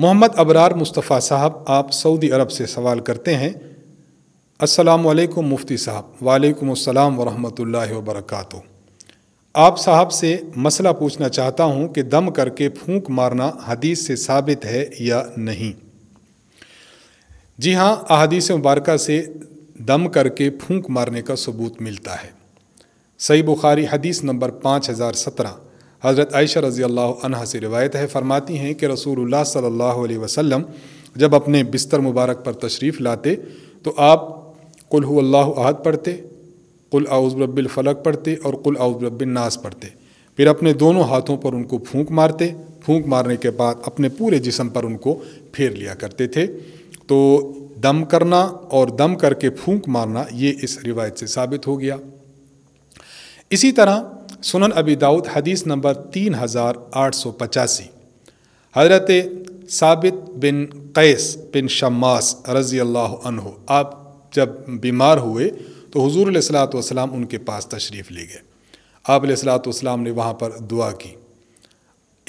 मोहम्मद अबरार मुस्तफ़ा साहब आप सऊदी अरब से सवाल करते हैं अस्सलाम वालेकुम मुफ्ती साहब वालेकुम अस्सलाम वरहमतुल्लाहि वबरकातु आप साहब से मसला पूछना चाहता हूं कि दम करके फूंक मारना हदीस से साबित है या नहीं जी हाँ अदीस मुबारक से दम करके फूंक मारने का सबूत मिलता है सही बुखारी हदीस नंबर पाँच हज़ार सत्रह हज़रत आयशा रज़ी अल्लाह से रिवायत है फ़रमाती हैं कि रसूलुल्लाह सल्लल्लाहु अलैहि वसल्लम जब अपने बिस्तर मुबारक पर तशरीफ़ लाते तो आप कुल अल्लाह पढ़ते कुल आउज़ फ़लक पढ़ते और कुल आउज़ नास पढ़ते फिर अपने दोनों हाथों पर उनको फूंक मारते फूंक मारने के बाद अपने पूरे जिसम पर उनको फेर लिया करते थे तो दम करना और दम करके फूंक मारना ये इस रिवायत से साबित हो गया इसी तरह सुनन अबी दाऊद हदीस नंबर तीन हज़ार आठ सौ पचासी हजरत साबित बिन कैस बिन शम्मास रज़ी अल्लाह आप जब बीमार हुए तो हजूर सलात उनके पास तशरीफ़ ले गए आप सलात ने वहाँ पर दुआ की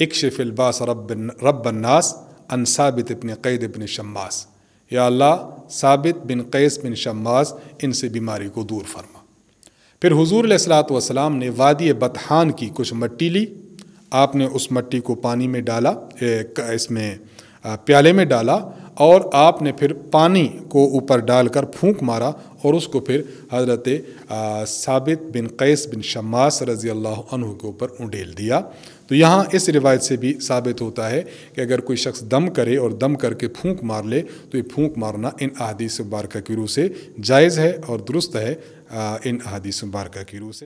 इक्शफ़िलबास रब रबन्नास अन साबित इबन कैद इबन शम्मास या अल्लाह साबित बिन कैस बिन शमास इनसे बीमारी को दूर फरमा फिर हुजूर सलात वसलाम ने वादी बतहान की कुछ मट्टी ली आपने उस मट्टी को पानी में डाला इसमें प्याले में डाला और आपने फिर पानी को ऊपर डालकर फूंक मारा और उसको फिर हज़रत साबित बिन कैस बिन शमास रज़ी अल्लाह के ऊपर उंडेल दिया तो यहाँ इस रिवायत से भी साबित होता है कि अगर कोई शख्स दम करे और दम करके फूंक मार ले तो ये फूंक मारना इन अहदीस मुबारक की रूह से जायज़ है और दुरुस्त है इन अहदीस मुबारक की रूह से